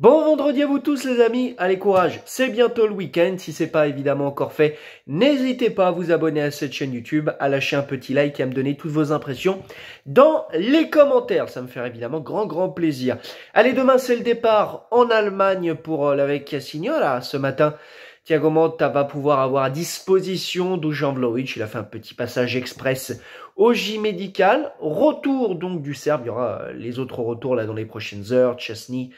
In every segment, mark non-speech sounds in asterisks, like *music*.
Bon vendredi à vous tous les amis, allez courage, c'est bientôt le week-end, si c'est pas évidemment encore fait, n'hésitez pas à vous abonner à cette chaîne YouTube, à lâcher un petit like et à me donner toutes vos impressions dans les commentaires, ça me ferait évidemment grand grand plaisir. Allez demain c'est le départ en Allemagne pour euh, la Vecchia ce matin. Thiago Motta va pouvoir avoir à disposition d'Ujan Vlahovic. Il a fait un petit passage express au J médical. Retour donc du Serbe. Il y aura les autres retours là dans les prochaines heures. Chesney,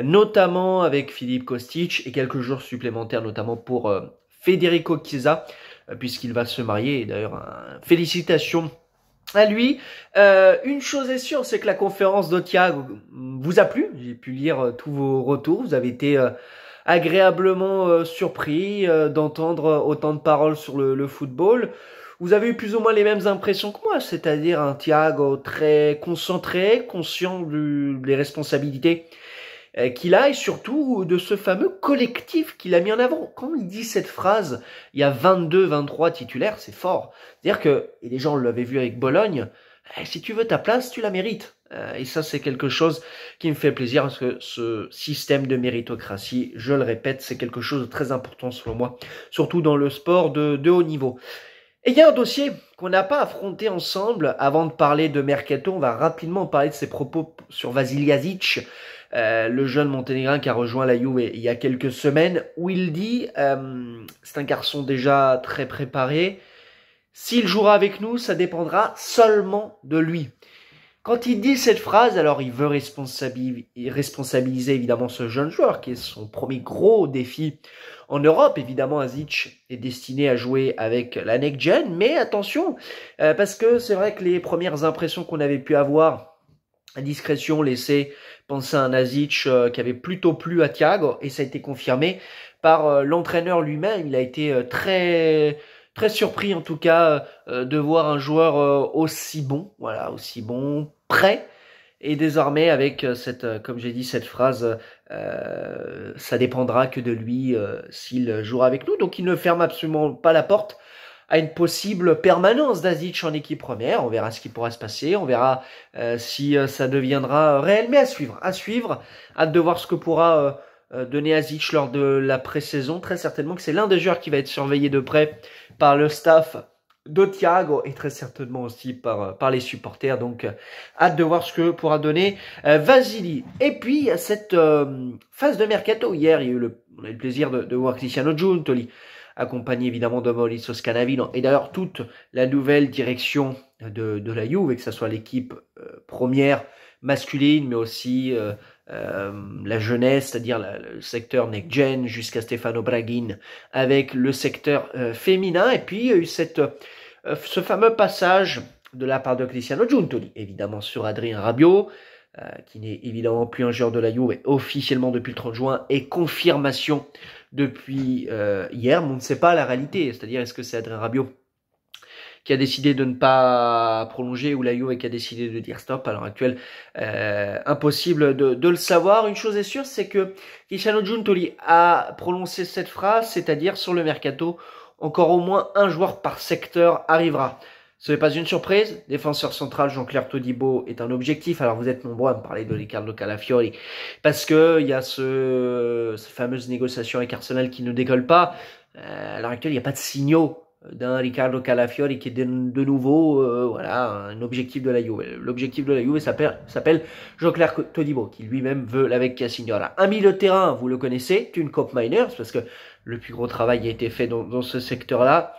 notamment avec Philippe Kostic et quelques jours supplémentaires, notamment pour euh, Federico Chiesa, euh, puisqu'il va se marier. D'ailleurs, félicitations à lui. Euh, une chose est sûre, c'est que la conférence Thiago vous a plu. J'ai pu lire euh, tous vos retours. Vous avez été agréablement euh, surpris euh, d'entendre autant de paroles sur le, football vous avez eu plus ou moins les mêmes impressions que moi, c'est-à-dire un Thiago très concentré, conscient des responsabilités euh, qu'il a et surtout de ce fameux collectif qu'il a mis en avant. Quand il dit cette phrase, il y a 22-23 titulaires, c'est fort. C'est-à-dire que, et les gens l'avaient vu avec Bologne, eh, si tu veux ta place, tu la mérites. Euh, et ça, c'est quelque chose qui me fait plaisir parce que ce système de méritocratie, je le répète, c'est quelque chose de très important selon moi, surtout dans le sport de, de haut niveau. Et il y a un dossier qu'on n'a pas affronté ensemble avant de parler de Mercato. On va rapidement parler de ses propos sur Vasiliasic, euh, le jeune monténégrin qui a rejoint la Juve il y a quelques semaines, où il dit, euh, c'est un garçon déjà très préparé, s'il jouera avec nous, ça dépendra seulement de lui. Quand il dit cette phrase, alors il veut responsabiliser évidemment ce jeune joueur, qui est son premier gros défi en Europe. Évidemment, Azic est destiné à jouer avec la next gen, mais attention, euh, parce que c'est vrai que les premières impressions qu'on avait pu avoir à discrétion laissaient penser à un Azic euh, qui avait plutôt plu à Thiago, et ça a été confirmé par euh, l'entraîneur lui-même. Il a été très très surpris en tout cas euh, de voir un joueur euh, aussi bon, voilà, aussi bon, prêt. Et désormais, avec euh, cette, comme j'ai dit, cette phrase, ça dépendra que de lui s'il jouera avec nous. Donc, il ne ferme absolument pas la porte à une possible permanence d'Azic en équipe première. On verra ce qui pourra se passer, on verra si ça deviendra réel, mais à suivre, à suivre, hâte de voir ce que pourra à euh, Zic lors de la pré-saison. Très certainement que c'est l'un des joueurs qui va être surveillé de près par le staff de Thiago et très certainement aussi par, euh, par les supporters. Donc, euh, hâte de voir ce que pourra donner Vasily. Et puis, cette phase de mercato. Hier, il y a eu le, on a eu le plaisir de, voir Cristiano Giuntoli, accompagné évidemment de Mauricio Scanavino et d'ailleurs toute la nouvelle direction de, de la Juve, que ce soit l'équipe première masculine, mais aussi... Euh, la jeunesse, c'est-à-dire le secteur next-gen jusqu'à Stefano Braghin avec le secteur euh, féminin, et puis il y a eu cette, euh, ce fameux passage de la part de Cristiano Giuntoli, évidemment sur Adrien Rabiot, qui n'est évidemment plus un joueur de la Juve officiellement depuis le 30 juin, et confirmation depuis hier, mais on ne sait pas la réalité, c'est-à-dire est-ce que c'est Adrien Rabiot qui a décidé de ne pas prolonger ou la Juve qui a décidé de dire stop à l'heure actuelle. Euh, impossible de, de, le savoir. Une chose est sûre, c'est que Cristiano Giuntoli a prononcé cette phrase, c'est-à-dire sur le mercato, encore au moins un joueur par secteur arrivera. Ce n'est pas une surprise. Défenseur central, Jean-Claire Todibo est un objectif. Alors vous êtes nombreux à me parler de Ricardo Calafiori parce que il y a ce, cette fameuse négociation avec Arsenal qui ne décolle pas. Euh, à l'heure actuelle, il n'y a pas de signaux d'un Ricardo Calafiori qui est de, nouveau euh, voilà, un objectif de la Juve. L'objectif de la Juve s'appelle Jean-Claire Todibo, qui lui-même veut l'avec Cassignola. Un milieu de terrain, vous le connaissez, une Cop Miners, parce que le plus gros travail a été fait dans, ce secteur-là.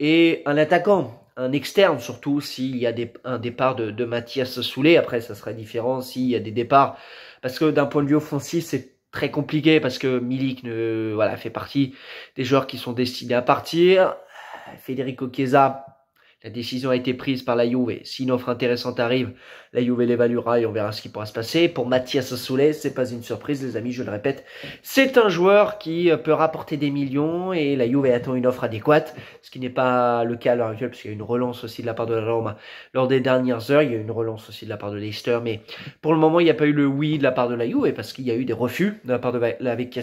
Et un attaquant, un externe, surtout s'il y a des, un départ de, de Mathias Soulet. Après, ça serait différent s'il y a des départs, parce que d'un point de vue offensif, c'est très compliqué parce que Milik ne voilà fait partie des joueurs qui sont destinés à partir. Bah, Federico Chiesa, la décision a été prise par la Juve. Si une offre intéressante arrive, la Juve l'évaluera et on verra ce qui pourra se passer. Pour Mathias ce c'est pas une surprise, les amis, je le répète. C'est un joueur qui euh, peut rapporter des millions et la Juve attend une offre adéquate, ce qui n'est pas le cas à l'heure actuelle, puisqu'il y a une relance aussi de la part de la Roma lors des dernières heures. Il y a une relance aussi de la part de Leicester, mais pour le moment, il n'y a pas eu le oui de la part de la Juve parce qu'il y a eu des refus de la part de la avec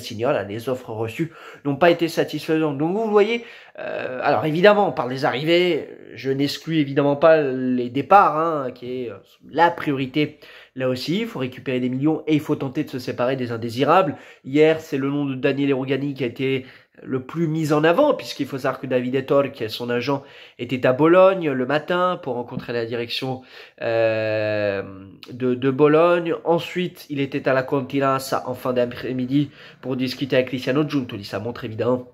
Les offres reçues n'ont pas été satisfaisantes. Donc vous voyez, euh, alors évidemment, par les arrivées, je n'exclus évidemment pas les départs, hein, qui est euh, la priorité là aussi. Il faut récupérer des millions et il faut tenter de se séparer des indésirables. Hier, c'est le nom de Daniel Erogani qui a été le plus mis en avant, puisqu'il faut savoir que David Etor qui est son agent, était à Bologne le matin pour rencontrer la direction euh, de, de, Bologne. Ensuite, il était à la Continenza en fin d'après-midi pour discuter avec Cristiano Giuntoli. Ça montre évidemment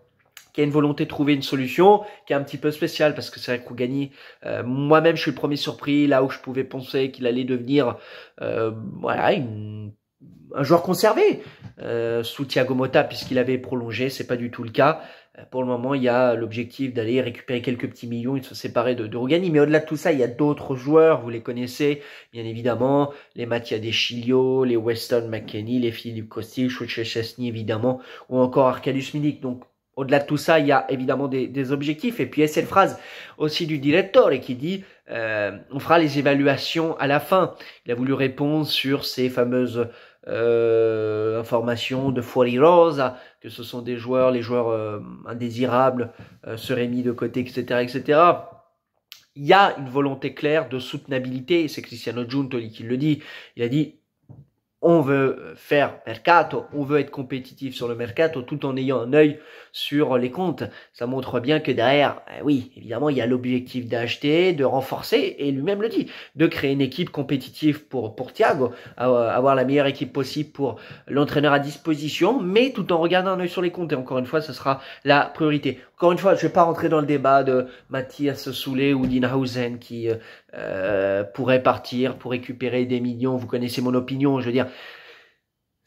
qui a une volonté de trouver une solution, qui est un petit peu spéciale parce que c'est vrai que euh, moi-même, je suis le premier surpris là où je pouvais penser qu'il allait devenir euh, voilà un joueur conservé euh, sous Thiago Motta puisqu'il avait prolongé, c'est pas du tout le cas. Euh, pour le moment, il y a l'objectif d'aller récupérer quelques petits millions et de se séparer de, de Mais au-delà de tout ça, il y a d'autres joueurs, vous les connaissez, bien évidemment, les Mattia Deschilio, les Weston McKenney, les Philippe Costil, Chesney, évidemment, ou encore Arcadus Milik. Donc, au-delà de tout ça, il y a évidemment des, objectifs. Et puis il y a cette phrase aussi du directeur et qui dit euh, on fera les évaluations à la fin. Il a voulu répondre sur ces fameuses euh, informations de Fuori Rosa, que ce sont des joueurs, les joueurs euh, indésirables euh, seraient mis de côté, etc., etc. Il y a une volonté claire de soutenabilité, c'est Cristiano Giuntoli qui le dit. Il a dit on veut faire mercato, on veut être compétitif sur le mercato tout en ayant un œil sur les comptes. Ça montre bien que derrière, eh oui, évidemment, il y a l'objectif d'acheter, de renforcer, et lui-même le dit, de créer une équipe compétitive pour, pour Thiago, avoir la meilleure équipe possible pour l'entraîneur à disposition, mais tout en regardant un œil sur les comptes. Et encore une fois, ce sera la priorité. Encore une fois, je ne vais pas rentrer dans le débat de Mathias Soulet ou Dinhausen qui euh, euh, pourrait partir pour récupérer des millions. Vous connaissez mon opinion, je veux dire.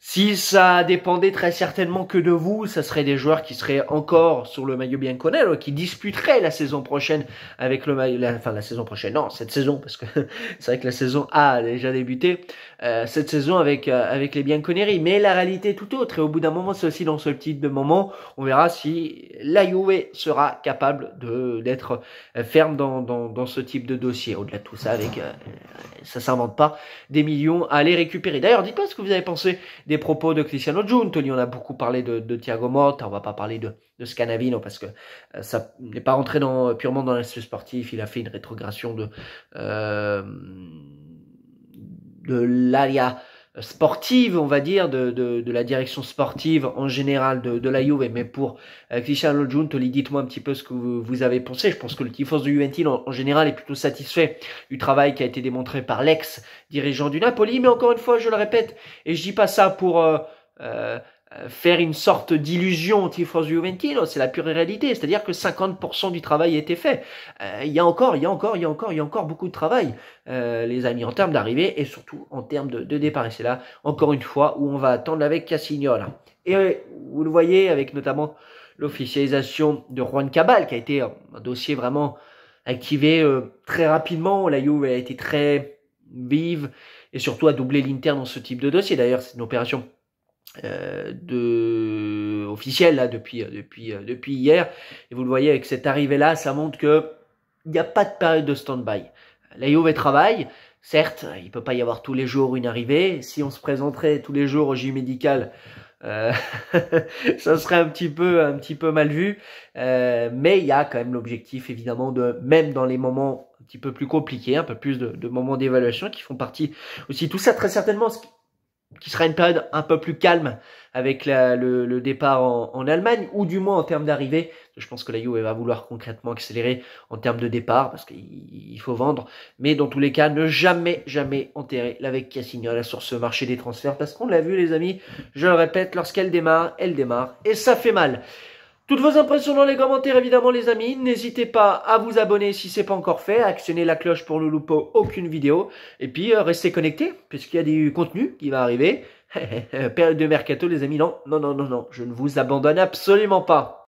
Si ça dépendait très certainement que de vous, ça serait des joueurs qui seraient encore sur le maillot bianconel, qui disputeraient la saison prochaine avec le maillot, enfin la saison prochaine, non, cette saison, parce que *laughs* c'est vrai que la saison a déjà débuté, euh, cette saison avec euh, avec les bianconeri. Mais la réalité est tout autre, et au bout d'un moment, c'est aussi dans ce petit de moment, on verra si la Juve sera capable de d'être euh, ferme dans, dans, dans, ce type de dossier. Au-delà de tout ça, avec euh, ça s'invente pas, des millions à aller récupérer. D'ailleurs, dites moi ce que vous avez pensé des propos de Cristiano Giuntoli, on a beaucoup parlé de, Thiago Motta, on va pas parler de, Scanavino parce que euh, ça n'est pas rentré purement dans l'aspect sportif, il a fait une rétrogression de, euh, de l'Alia sportive, on va dire, de, de, la direction sportive en général de, de la Juve. Mais pour euh, Cristiano Giuntoli, dites-moi un petit peu ce que vous, avez pensé. Je pense que le tifos de Juventus en, général est plutôt satisfait du travail qui a été démontré par l'ex-dirigeant du Napoli. Mais encore une fois, je le répète, et je dis pas ça pour... Euh, euh, euh, faire une sorte d'illusion anti Juventino, c'est la pure réalité, c'est-à-dire que 50% du travail a été fait. Euh, il y a encore, il y a encore, il y a encore, il y a encore beaucoup de travail, euh, les amis, en termes d'arrivée et surtout en termes de, départ. Et c'est là, encore une fois, où on va attendre avec Cassignol. Et euh, vous le voyez avec notamment l'officialisation de Juan Cabal, qui a été un dossier vraiment activé très rapidement. La Juve a été très vive et surtout a doublé l'Inter dans ce type de dossier. D'ailleurs, c'est une opération euh, de, officiel là depuis euh, depuis euh, depuis hier et vous le voyez avec cette arrivée là ça montre que il n'y a pas de période de stand-by la Juve travaille certes il peut pas y avoir tous les jours une arrivée si on se présenterait tous les jours au gym médical *laughs* ça serait un petit peu un petit peu mal vu mais il y a quand même l'objectif évidemment de même dans les moments un petit peu plus compliqués un peu plus de, de moments d'évaluation qui font partie aussi tout ça très certainement ce qui sera une période un peu plus calme avec le, départ en, Allemagne, ou du moins en termes d'arrivée. Je pense que la Juve va vouloir concrètement accélérer en termes de départ, parce qu'il faut vendre. Mais dans tous les cas, ne jamais, jamais enterrer la vecchia Signola sur ce marché des transferts, parce qu'on l'a vu les amis, je le répète, lorsqu'elle démarre, elle démarre, et ça fait mal. Toutes vos impressions dans les commentaires, évidemment, les amis. N'hésitez pas à vous abonner si c'est pas encore fait, Actionnez la cloche pour ne louper aucune vidéo. Et puis, euh, restez connectés, puisqu'il y a du contenu qui va arriver. *laughs* Période de mercato, les amis. Non, non, non, non, non. Je ne vous abandonne absolument pas.